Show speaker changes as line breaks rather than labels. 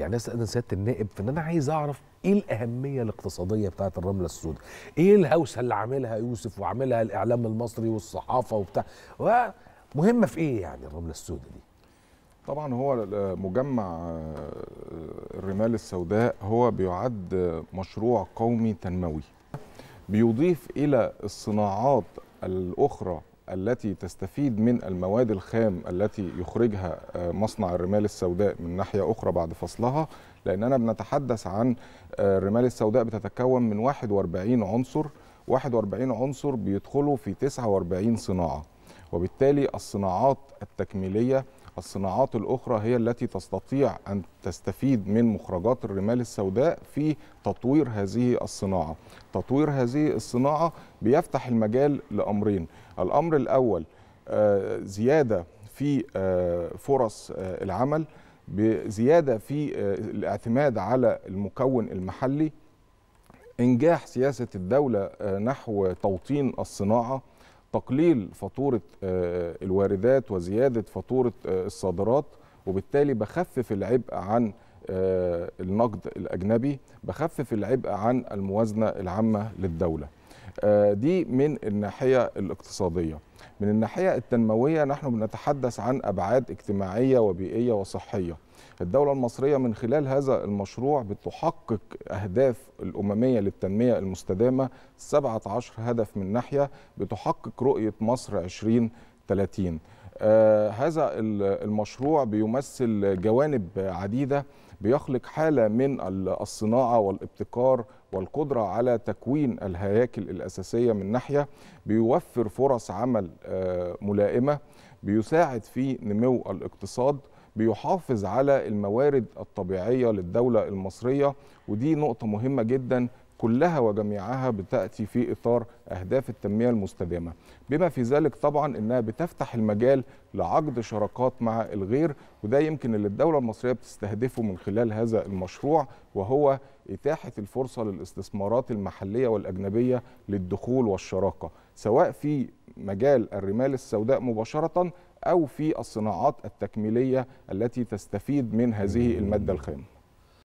يعني اسال سياده النائب في ان انا عايز اعرف ايه الاهميه الاقتصاديه بتاعه الرمله السوداء ايه الهوسه اللي عاملها يوسف وعاملها الاعلام المصري والصحافه وبتاع مهمه في ايه يعني الرمله السوداء دي طبعا هو مجمع آه، الرمال السوداء هو بيعد مشروع قومي تنموي بيضيف الى الصناعات الاخرى التي تستفيد من المواد الخام التي يخرجها آه، مصنع الرمال السوداء من ناحية أخرى بعد فصلها لأننا بنتحدث عن آه، الرمال السوداء بتتكون من 41 عنصر 41 عنصر بيدخلوا في 49 صناعة وبالتالي الصناعات التكميلية الصناعات الأخرى هي التي تستطيع أن تستفيد من مخرجات الرمال السوداء في تطوير هذه الصناعة تطوير هذه الصناعة بيفتح المجال لأمرين الأمر الأول آه، زيادة في آه، فرص آه، العمل بزيادة في الاعتماد على المكون المحلي إنجاح سياسة الدولة نحو توطين الصناعة تقليل فاتوره آه، آه، الواردات وزياده فاتوره آه، الصادرات وبالتالي بخفف العبء عن النقد الاجنبي بخفف العبء عن الموازنه العامه للدوله آه، دي من الناحية الاقتصادية من الناحية التنموية نحن بنتحدث عن أبعاد اجتماعية وبيئية وصحية الدولة المصرية من خلال هذا المشروع بتحقق أهداف الأممية للتنمية المستدامة 17 هدف من ناحية بتحقق رؤية مصر 2030 آه، هذا المشروع بيمثل جوانب عديدة بيخلق حالة من الصناعة والابتكار والقدرة على تكوين الهياكل الأساسية من ناحية بيوفر فرص عمل آه، ملائمة بيساعد في نمو الاقتصاد بيحافظ على الموارد الطبيعية للدولة المصرية ودي نقطة مهمة جدا كلها وجميعها بتأتي في إطار أهداف التنمية المستدامة بما في ذلك طبعا أنها بتفتح المجال لعقد شراكات مع الغير وده يمكن اللي الدولة المصرية بتستهدفه من خلال هذا المشروع وهو إتاحة الفرصة للاستثمارات المحلية والأجنبية للدخول والشراكة سواء في مجال الرمال السوداء مباشرة أو في الصناعات التكميلية التي تستفيد من هذه المادة الخام